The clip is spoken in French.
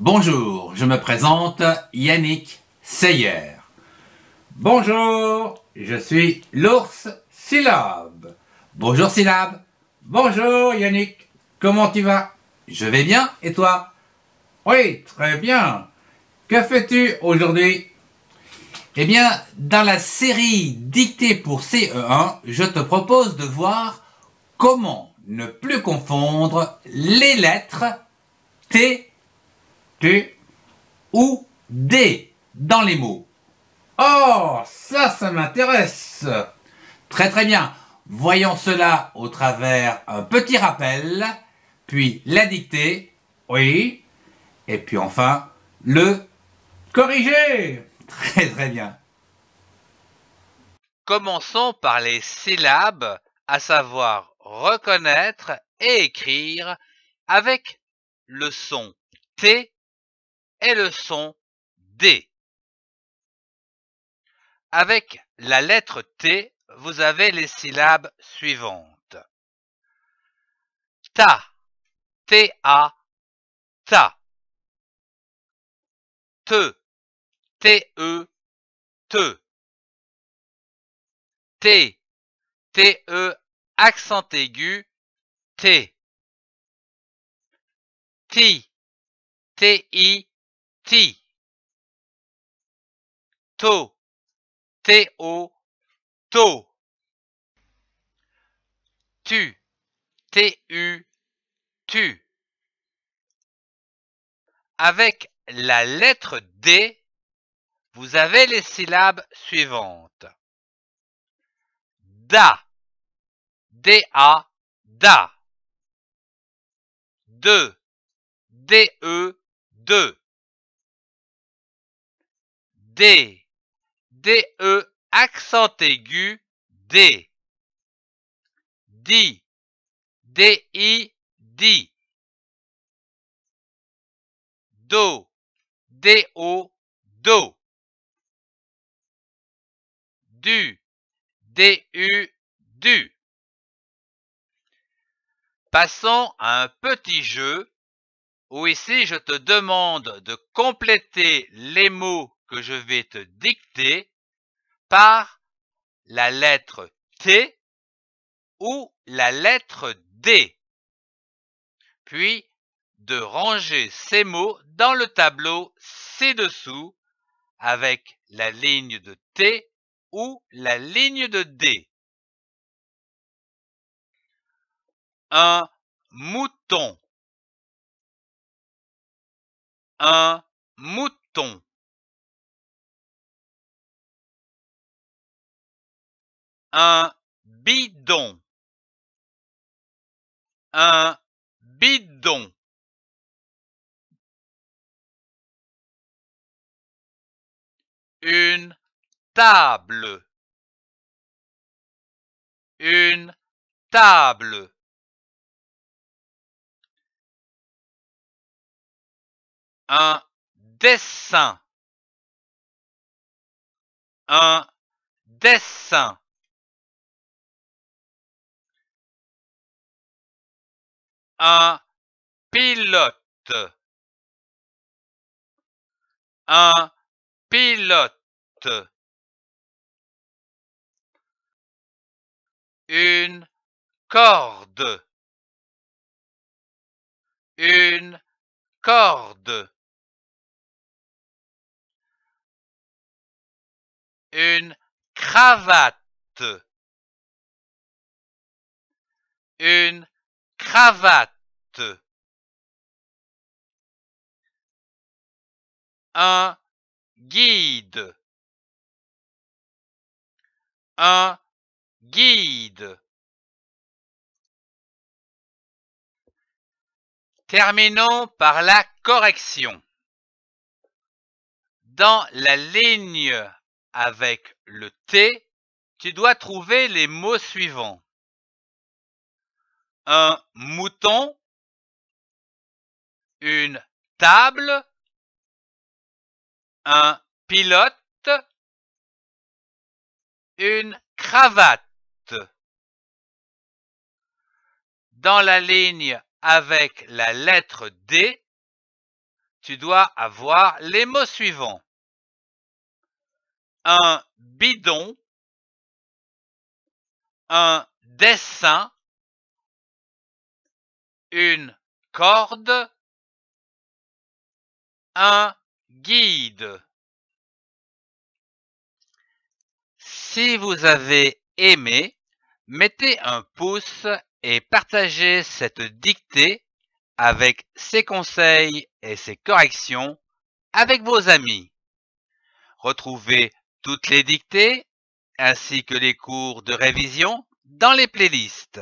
Bonjour, je me présente Yannick Seyer. Bonjour, je suis l'ours Syllab. Bonjour Syllab. Bonjour Yannick, comment tu vas Je vais bien, et toi Oui, très bien. Que fais-tu aujourd'hui Eh bien, dans la série dictée pour CE1, je te propose de voir comment ne plus confondre les lettres T tu ou D dans les mots. Oh, ça, ça m'intéresse. Très très bien. Voyons cela au travers un petit rappel, puis la dictée, oui, et puis enfin le corriger. Très très bien. Commençons par les syllabes, à savoir reconnaître et écrire avec le son T est le son D. Avec la lettre T, vous avez les syllabes suivantes. Ta, ta a ta. Te, te e te. T, e. accent aigu, T. Ti, ti. To. T-O. To. Tu. T-U. Tu. Avec la lettre D, vous avez les syllabes suivantes. Da. D-A. Da. De. D-E. De. D. D-E, accent aigu D. DI. D-I, DI. DO. D-O, DO. DU. D-U, DU. Passons à un petit jeu où ici je te demande de compléter les mots que je vais te dicter par la lettre T ou la lettre D, puis de ranger ces mots dans le tableau ci-dessous avec la ligne de T ou la ligne de D. Un mouton. Un mouton. un bidon, un bidon. Une table, une table. Un dessin, un dessin. un pilote. Un pilote. Une corde. Une corde. Une cravate. Une cravate. Un guide. Un guide. Terminons par la correction. Dans la ligne avec le T, tu dois trouver les mots suivants un mouton, une table, un pilote, une cravate. Dans la ligne avec la lettre D, tu dois avoir les mots suivants. Un bidon, un dessin, une corde, un guide. Si vous avez aimé, mettez un pouce et partagez cette dictée avec ses conseils et ses corrections avec vos amis. Retrouvez toutes les dictées ainsi que les cours de révision dans les playlists.